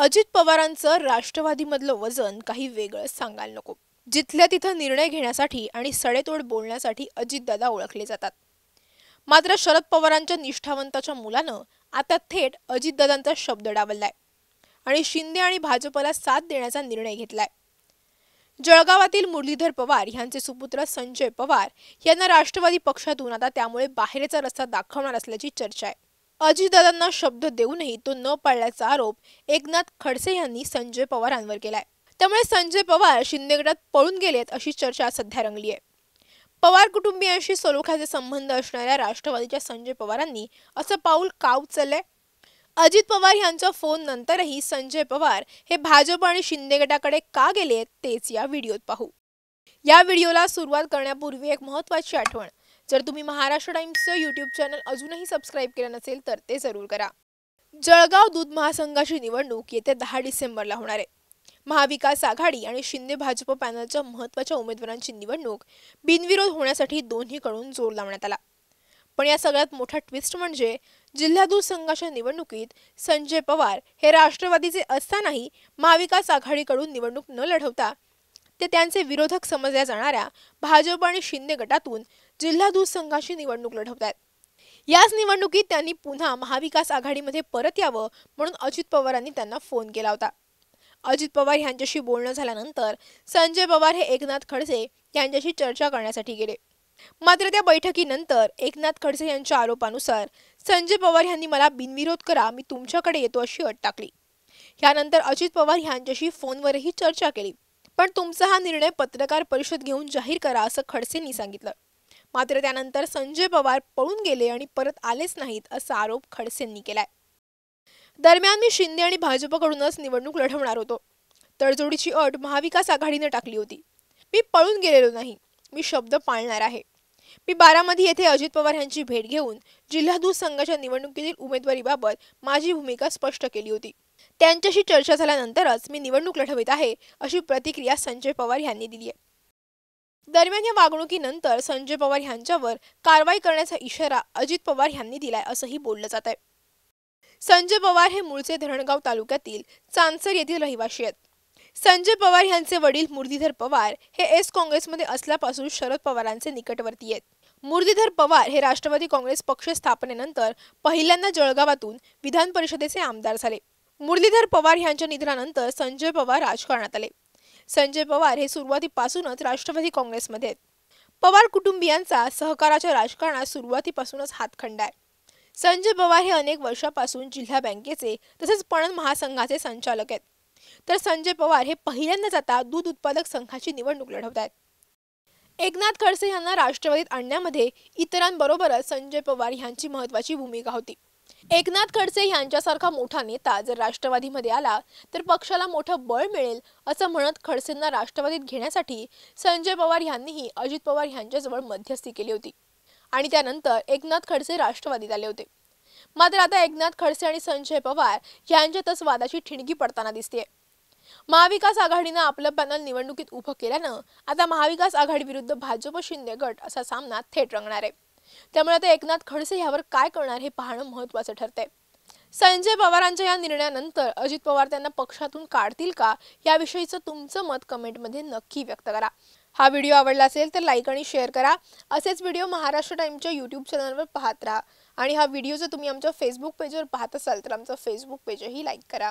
अजित पवारांचं राष्ट्रवादीमधलं वजन काही वेगळंच सांगायला नको जिथल्या तिथं निर्णय घेण्यासाठी आणि सडेतोड बोलण्यासाठी अजितदादा ओळखले जातात मात्र शरद पवारांच्या निष्ठावंताच्या मुलानं आता थेट अजितदादांचा शब्द डावललाय आणि शिंदे आणि भाजपला साथ देण्याचा निर्णय घेतलाय जळगावातील मुरलीधर पवार यांचे सुपुत्र संजय पवार यांना राष्ट्रवादी पक्षातून आता त्यामुळे बाहेरचा रस्ता दाखवणार असल्याची चर्चा आहे अजितदादांना शब्द देऊनही तो न पाळल्याचा आरोप एकनाथ खडसे यांनी संजय पवारांवर केलाय त्यामुळे संजय पवार गटात पळून गेलेत अशी चर्चा सध्या रंगली आहे पवार कुटुंबियांशी सलोख्याचे संबंध असणाऱ्या राष्ट्रवादीच्या संजय पवारांनी असं पाऊल का उचललंय अजित पवार यांच्या फोन नंतरही संजय पवार हे भाजप आणि शिंदे गटाकडे का गेलेत तेच या व्हिडिओत पाहू या व्हिडिओला सुरुवात करण्यापूर्वी एक महत्वाची आठवण जर तुम्ही महाराष्ट्र टाइम्सचं यूट्यूब चॅनल अजूनही सबस्क्राईब केलं नसेल तर ते जरूर करा जळगाव दूध महासंघाची निवडणूक येत्या दहा डिसेंबरला होणार आहे महाविकास आघाडी आणि शिंदे भाजप पॅनलच्या महत्त्वाच्या उमेदवारांची निवडणूक बिनविरोध होण्यासाठी दोन्हीकडून जोर लावण्यात आला पण या सगळ्यात मोठा ट्विस्ट म्हणजे जिल्हा दूध संघाच्या निवडणुकीत संजय पवार हे राष्ट्रवादीचे असतानाही महाविकास आघाडीकडून निवडणूक न लढवता ते त्यांचे विरोधक समजल्या जाणाऱ्या भाजप आणि शिंदे गटातून जिल्हा दूध संघाशी निवडणूक लढवत आहेत याच निवडणुकीत त्यांनी पुन्हा महाविकास आघाडीमध्ये परत यावं म्हणून अजित पवारांनी त्यांना फोन केला होता अजित पवार यांच्याशी बोलणं झाल्यानंतर संजय पवार हे एकनाथ खडसे यांच्याशी चर्चा करण्यासाठी गेले मात्र त्या बैठकीनंतर एकनाथ खडसे यांच्या आरोपानुसार संजय पवार यांनी मला बिनविरोध करा मी तुमच्याकडे येतो अशी अट टाकली यानंतर अजित पवार यांच्याशी फोनवरही चर्चा केली पण तुमचा हा निर्णय पत्रकार परिषद घेऊन जाहीर करा असं खडसेंनी सांगितलं मात्र त्यानंतर संजय पवार पळून गेले आणि परत आलेच नाहीत असा आरोप खडसेंनी केलाय दरम्यान मी शिंदे आणि भाजपकडूनच निवडणूक लढवणार होतो तडजोडीची अट महाविकास आघाडीने टाकली होती मी पळून गेलेलो नाही मी शब्द पाळणार आहे मी बारामती येथे अजित पवार यांची भेट घेऊन जिल्हा दूध संघाच्या निवडणुकीतील उमेदवारीबाबत माझी भूमिका स्पष्ट केली होती त्यांच्याशी चर्चा झाल्यानंतरच मी निवडणूक लढवित आहे अशी प्रतिक्रिया संजय पवार यांनी दिली आहे दरम्यान या वागणुकीनंतर संजय पवार यांच्यावर कारवाई करण्याचा इशारा अजित पवार यांनी दिलाय असंही बोललं जात आहे संजय पवार हे मूळचे धरणगाव तालुक्यातील चांदसर येथील रहिवाशी आहेत संजय पवार यांचे वडील मुरलीधर पवार हे एस काँग्रेसमध्ये असल्यापासून शरद पवारांचे निकटवर्ती आहेत मुरलीधर पवार हे राष्ट्रवादी काँग्रेस पक्ष स्थापनेनंतर पहिल्यांदा जळगावातून विधान परिषदेचे आमदार झाले मुरलीधर पवार यांच्या निधनानंतर संजय पवार राजकारणात आले संजय पवार हे सुरुवातीपासूनच राष्ट्रवादी काँग्रेसमध्ये आहेत पवार कुटुंबियांचा सहकाराच्या राजकारणात सुरुवातीपासूनच हातखंड आहे संजय पवार हे अनेक वर्षापासून जिल्हा बँकेचे तसेच पणन महासंघाचे संचालक आहेत तर संजय पवार हे पहिल्यांदाच आता दूध उत्पादक संघाची निवडणूक लढवत आहेत एकनाथ खडसे यांना राष्ट्रवादीत आणण्यामध्ये इतरांबरोबरच संजय पवार यांची महत्वाची भूमिका होती एकनाथ खडसे यांच्यासारखा मोठा नेता जर राष्ट्रवादीमध्ये आला तर पक्षाला मोठं बळ मिळेल असं म्हणत खडसेंना राष्ट्रवादीत घेण्यासाठी संजय पवार यांनीही अजित पवार यांच्याजवळ मध्यस्थी केली होती आणि त्यानंतर एकनाथ खडसे राष्ट्रवादीत आले होते मात्र आता एकनाथ खडसे आणि संजय पवार यांच्यातच वादाची ठिणगी पडताना दिसते महाविकास आघाडीनं आपलं पॅनल निवडणुकीत उभं केल्यानं आता महाविकास आघाडीविरुद्ध भाजप शिंदे गट असा सामना थेट रंगणार आहे त्यामुळे आता एकनाथ खडसे यावर काय करणार हे पाहणं महत्वाचं ठरतंय संजय पवारांच्या या निर्णयानंतर अजित पवार त्यांना पक्षातून काढतील का याविषयीचं तुमचं मत कमेंटमध्ये नक्की व्यक्त करा हा व्हिडिओ आवडला असेल तर लाईक आणि शेअर करा असेच व्हिडिओ महाराष्ट्र टाईमच्या यूट्यूब चॅनलवर पाहत राहा आणि हा व्हिडिओ जर तुम्ही आमच्या फेसबुक पेजवर पाहत असाल तर आमचं फेसबुक पेजही लाईक करा